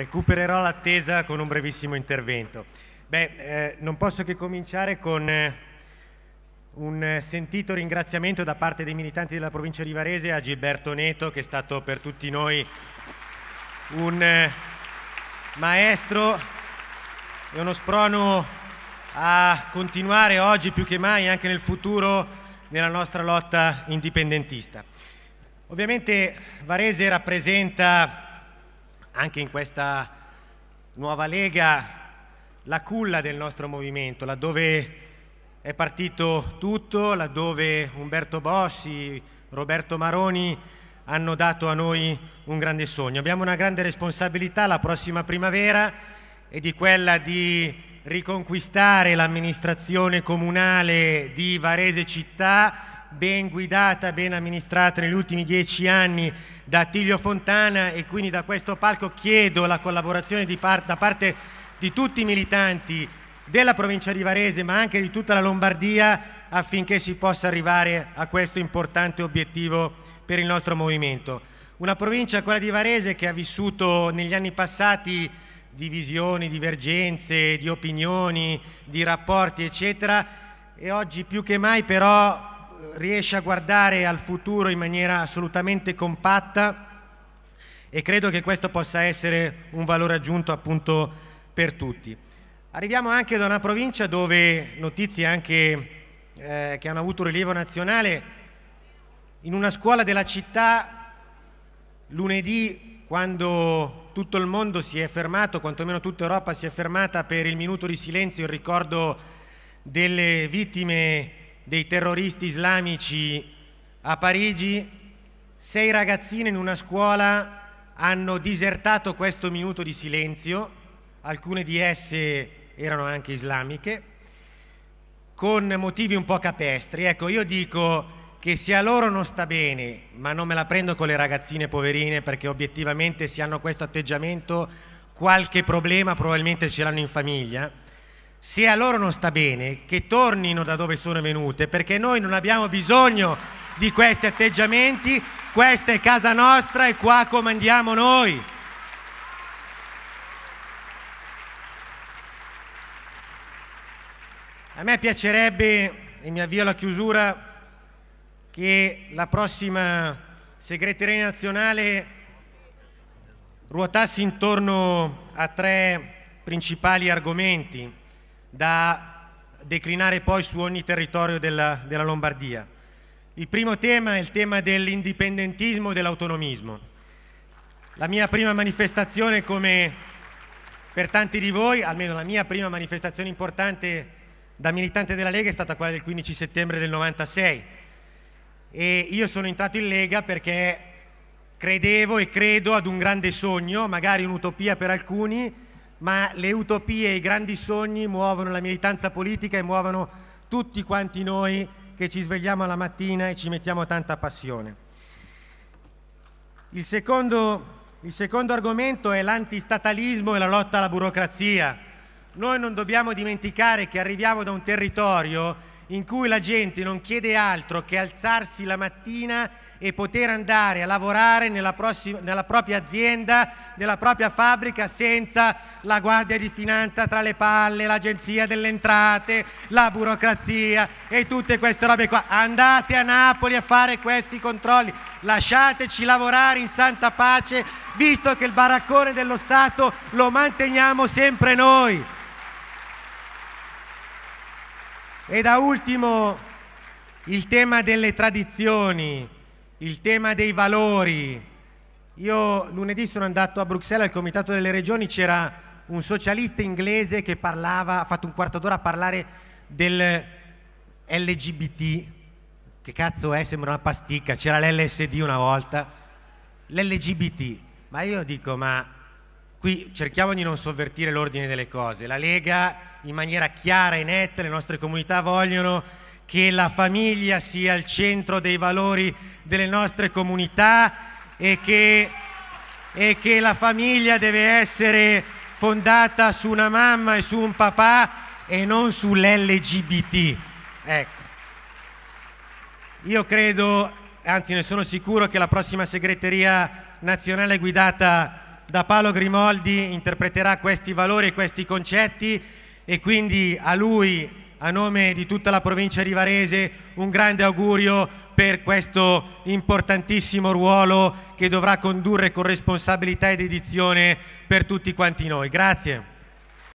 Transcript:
recupererò l'attesa con un brevissimo intervento. Beh, eh, non posso che cominciare con eh, un sentito ringraziamento da parte dei militanti della provincia di Varese a Gilberto Neto che è stato per tutti noi un eh, maestro e uno sprono a continuare oggi più che mai anche nel futuro nella nostra lotta indipendentista. Ovviamente Varese rappresenta anche in questa nuova Lega la culla del nostro movimento, laddove è partito tutto, laddove Umberto Bossi, Roberto Maroni hanno dato a noi un grande sogno. Abbiamo una grande responsabilità la prossima primavera e di quella di riconquistare l'amministrazione comunale di Varese città ben guidata, ben amministrata negli ultimi dieci anni da Attilio Fontana e quindi da questo palco chiedo la collaborazione par da parte di tutti i militanti della provincia di Varese ma anche di tutta la Lombardia affinché si possa arrivare a questo importante obiettivo per il nostro movimento. Una provincia, quella di Varese, che ha vissuto negli anni passati divisioni, divergenze, di opinioni, di rapporti, eccetera, e oggi più che mai però riesce a guardare al futuro in maniera assolutamente compatta e credo che questo possa essere un valore aggiunto appunto per tutti. Arriviamo anche da una provincia dove notizie anche eh, che hanno avuto rilievo nazionale, in una scuola della città lunedì quando tutto il mondo si è fermato, quantomeno tutta Europa si è fermata per il minuto di silenzio in ricordo delle vittime dei terroristi islamici a Parigi, sei ragazzine in una scuola hanno disertato questo minuto di silenzio, alcune di esse erano anche islamiche, con motivi un po' capestri. Ecco, io dico che se a loro non sta bene, ma non me la prendo con le ragazzine poverine perché obiettivamente se hanno questo atteggiamento qualche problema probabilmente ce l'hanno in famiglia, se a loro non sta bene, che tornino da dove sono venute, perché noi non abbiamo bisogno di questi atteggiamenti, questa è casa nostra e qua comandiamo noi. A me piacerebbe, e mi avvio alla chiusura, che la prossima segreteria nazionale ruotasse intorno a tre principali argomenti da declinare poi su ogni territorio della, della Lombardia. Il primo tema è il tema dell'indipendentismo e dell'autonomismo. La mia prima manifestazione, come per tanti di voi, almeno la mia prima manifestazione importante da militante della Lega è stata quella del 15 settembre del 96 e io sono entrato in Lega perché credevo e credo ad un grande sogno, magari un'utopia per alcuni, ma le utopie e i grandi sogni muovono la militanza politica e muovono tutti quanti noi che ci svegliamo alla mattina e ci mettiamo tanta passione. Il secondo, il secondo argomento è l'antistatalismo e la lotta alla burocrazia. Noi non dobbiamo dimenticare che arriviamo da un territorio in cui la gente non chiede altro che alzarsi la mattina e poter andare a lavorare nella, prossima, nella, propria azienda, nella propria fabbrica senza la Guardia di Finanza tra le palle, l'Agenzia delle Entrate, la burocrazia e tutte queste robe qua. Andate a Napoli a fare questi controlli, lasciateci lavorare in santa pace, visto che il baraccone dello Stato lo manteniamo sempre noi. E da ultimo il tema delle tradizioni, il tema dei valori. Io lunedì sono andato a Bruxelles al Comitato delle Regioni, c'era un socialista inglese che parlava, ha fatto un quarto d'ora a parlare del LGBT, che cazzo è, sembra una pasticca, c'era l'LSD una volta, l'LGBT, ma io dico ma qui cerchiamo di non sovvertire l'ordine delle cose. La Lega in maniera chiara e netta, le nostre comunità vogliono che la famiglia sia al centro dei valori delle nostre comunità e che, e che la famiglia deve essere fondata su una mamma e su un papà e non sull'LGBT. Ecco. Io credo, anzi ne sono sicuro, che la prossima segreteria nazionale guidata da Paolo Grimoldi interpreterà questi valori e questi concetti e quindi a lui, a nome di tutta la provincia di Varese, un grande augurio per questo importantissimo ruolo che dovrà condurre con responsabilità ed edizione per tutti quanti noi. Grazie.